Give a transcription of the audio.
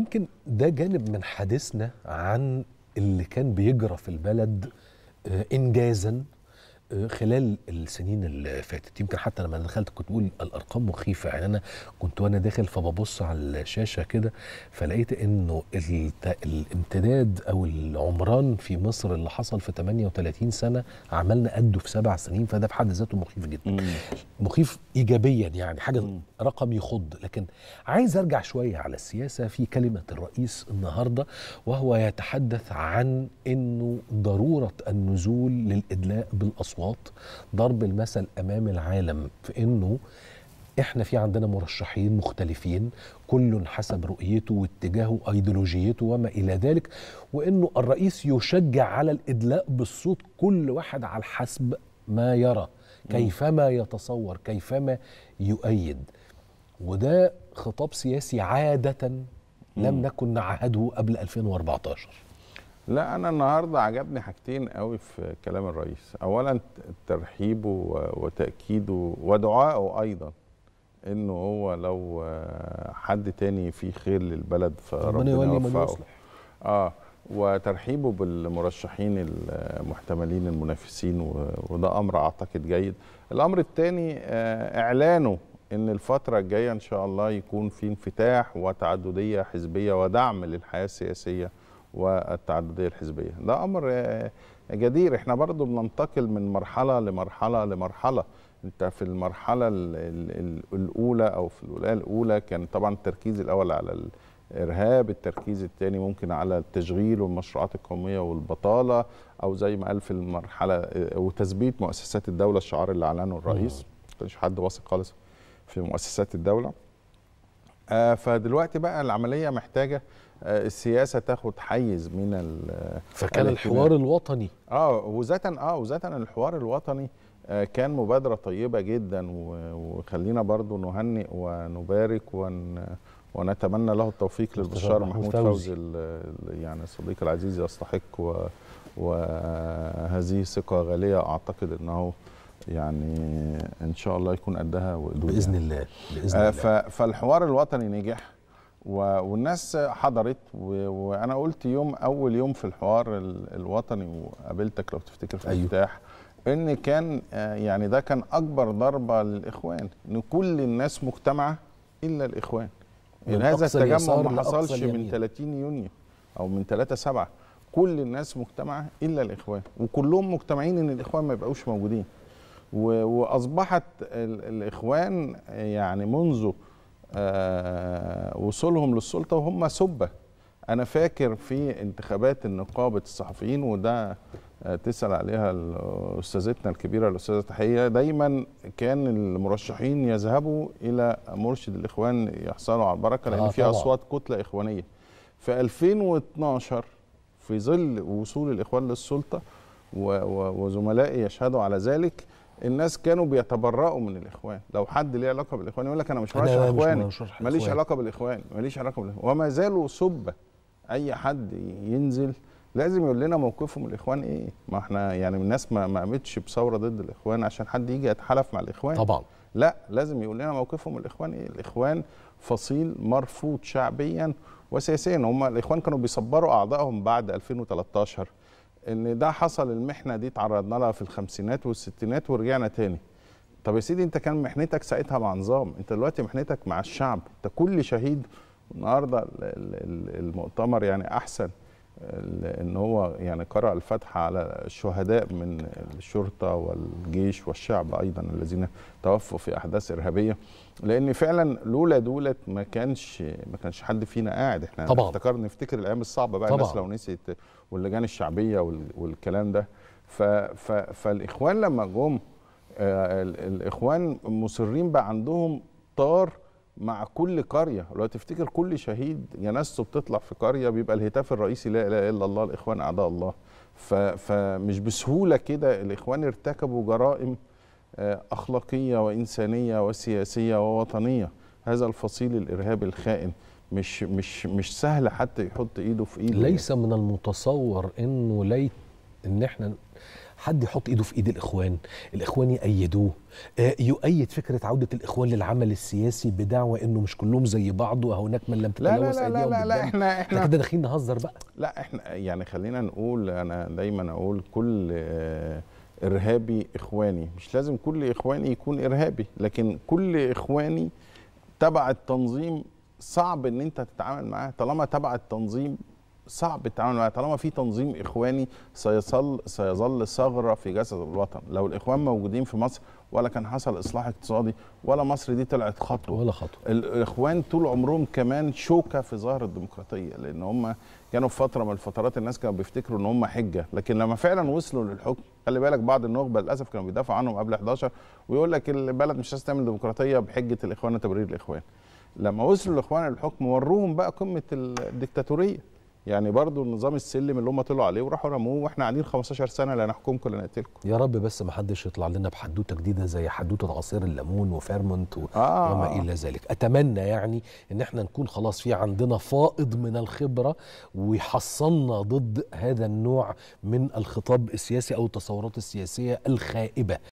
يمكن ده جانب من حديثنا عن اللي كان بيجرى في البلد آه، انجازا خلال السنين اللي فاتت يمكن حتى لما دخلت كنت بقول الارقام مخيفه يعني انا كنت وانا داخل فببص على الشاشه كده فلقيت انه الامتداد او العمران في مصر اللي حصل في 38 سنه عملنا قده في سبع سنين فده في حد ذاته مخيف جدا مخيف ايجابيا يعني حاجه رقم يخض لكن عايز ارجع شويه على السياسه في كلمه الرئيس النهارده وهو يتحدث عن انه ضروره النزول للادلاء بالاصوات الاصوات ضرب المثل امام العالم في انه احنا في عندنا مرشحين مختلفين كل حسب رؤيته واتجاهه ايديولوجيته وما الى ذلك وانه الرئيس يشجع على الادلاء بالصوت كل واحد على حسب ما يرى كيفما يتصور كيفما يؤيد وده خطاب سياسي عاده لم نكن نعهده قبل 2014 لا انا النهارده عجبني حاجتين قوي في كلام الرئيس اولا ترحيبه وتاكيده ودعائه ايضا انه هو لو آه، حد تاني فيه خير للبلد فربنا يوفقه اه وترحيبه بالمرشحين المحتملين المنافسين وده امر اعتقد جيد الامر الثاني آه، اعلانه ان الفتره الجايه ان شاء الله يكون في انفتاح وتعدديه حزبيه ودعم للحياه السياسيه والتعدديه الحزبيه ده امر آه، جدير احنا برضو بننتقل من مرحله لمرحله لمرحله انت في المرحله الاولى او في الولايه الاولى كان طبعا التركيز الاول على الارهاب التركيز الثاني ممكن على التشغيل والمشروعات القوميه والبطاله او زي ما قال في المرحله آه، وتثبيت مؤسسات الدوله الشعار اللي اعلنه الرئيس ما حد واثق خالص في مؤسسات الدوله آه، فدلوقتي بقى العمليه محتاجه آه، السياسه تاخد حيز من آه، فكان الحوار الوطني اه وذاتا اه وذاتا الحوار الوطني كان مبادره طيبه جدا وخلينا برضو نهنئ ونبارك ون ونتمنى له التوفيق للبشار محمود فوزي يعني الصديق العزيز يستحق وهذه ثقه غاليه اعتقد انه يعني ان شاء الله يكون قدها وقدوها باذن الله باذن آه، الله فالحوار الوطني نجح والناس حضرت وانا قلت يوم اول يوم في الحوار الوطني وقابلتك لو تفتكر في أيوه. الافتتاح ان كان آه، يعني ده كان اكبر ضربه للاخوان ان كل الناس مجتمعه الا الاخوان يعني هذا التجمع ما حصلش من 30 يونيو او من 3 7 كل الناس مجتمعه الا الاخوان وكلهم مجتمعين ان الاخوان ما يبقوش موجودين واصبحت الاخوان يعني منذ آه، وصولهم للسلطه وهم سبه انا فاكر في انتخابات النقابه الصحفيين وده آه، تسال عليها استاذتنا الكبيره الاستاذه تحيه دايما كان المرشحين يذهبوا الى مرشد الاخوان يحصلوا على البركه لان آه في اصوات كتله اخوانيه في 2012 في ظل وصول الاخوان للسلطه وزملائي يشهدوا على ذلك الناس كانوا بيتبرأوا من الاخوان لو حد ليه علاقه بالاخوان يقول لك انا مش مرشح اخواني ماليش علاقه بالاخوان ماليش علاقه بالاخوان وما زالوا سبه اي حد ينزل لازم يقول لنا موقفهم الاخوان ايه ما احنا يعني الناس ما قامتش بثوره ضد الاخوان عشان حد يجي يتحالف مع الاخوان طبعا لا لازم يقول لنا موقفهم الاخوان ايه الاخوان فصيل مرفوض شعبيا وسياسيا هم الاخوان كانوا بيصبروا اعضائهم بعد 2013 ان ده حصل المحنه دي تعرضنا لها في الخمسينات والستينات ورجعنا تاني طب يا سيدي انت كان محنتك ساعتها مع نظام انت دلوقتي محنتك مع الشعب انت كل شهيد النهارده المؤتمر يعني احسن ان هو يعني قرأ الفتح على الشهداء من الشرطه والجيش والشعب ايضا الذين توفوا في احداث ارهابيه لان فعلا لولا دولت ما كانش ما كانش حد فينا قاعد احنا افتكر نفتكر الايام الصعبه بقى طبعا. الناس لو نسيت واللجان الشعبيه والكلام ده ف ف فالاخوان لما جم آه، الاخوان مصرين بقى عندهم طار مع كل قريه لو تفتكر كل شهيد جنازته بتطلع في قريه بيبقى الهتاف الرئيسي لا اله الا الله الاخوان اعداء الله فمش بسهوله كده الاخوان ارتكبوا جرائم آه، اخلاقيه وانسانيه وسياسيه ووطنيه هذا الفصيل الارهابي الخائن مش مش مش سهل حتى يحط ايده في ايده ليس من المتصور انه ليت ان احنا حد يحط ايده في ايد الاخوان الاخوان يأيدوه آه، يؤيد فكره عوده الاخوان للعمل السياسي بدعوى انه مش كلهم زي بعض وهناك من لم تتلوث ايديهم لا لا لا, لا احنا احنا كده داخلين نهزر بقى لا احنا يعني خلينا نقول انا دايما اقول كل آه، ارهابي اخواني مش لازم كل اخواني يكون ارهابي لكن كل اخواني تبع التنظيم صعب ان انت تتعامل معاه طالما تبع التنظيم صعب التعامل معاه طالما في تنظيم اخواني سيصل سيظل ثغره في جسد الوطن لو الاخوان موجودين في مصر ولا كان حصل اصلاح اقتصادي ولا مصر دي طلعت خطوه ولا خطوه الاخوان طول عمرهم كمان شوكه في ظهر الديمقراطيه لان هم كانوا في فتره من الفترات الناس كانوا بيفتكروا ان هم حجه لكن لما فعلا وصلوا للحكم خلي بالك بعض النخبه للاسف كانوا بيدافعوا عنهم قبل 11 ويقول لك البلد مش عايز تعمل ديمقراطيه بحجه الاخوان وتبرير الاخوان لما وصلوا الاخوان للحكم وروهم بقى قمه الدكتاتوريه يعني برضو النظام السلم اللي هم طلعوا عليه وراحوا رموه واحنا قاعدين 15 سنه لا نحكمكم ولا نقتلكم يا رب بس ما حدش يطلع لنا بحدوته جديده زي حدوته عصير الليمون وفيرمونت و... آه. وما الى ذلك اتمنى يعني ان احنا نكون خلاص في عندنا فائض من الخبره ويحصلنا ضد هذا النوع من الخطاب السياسي او التصورات السياسيه الخائبه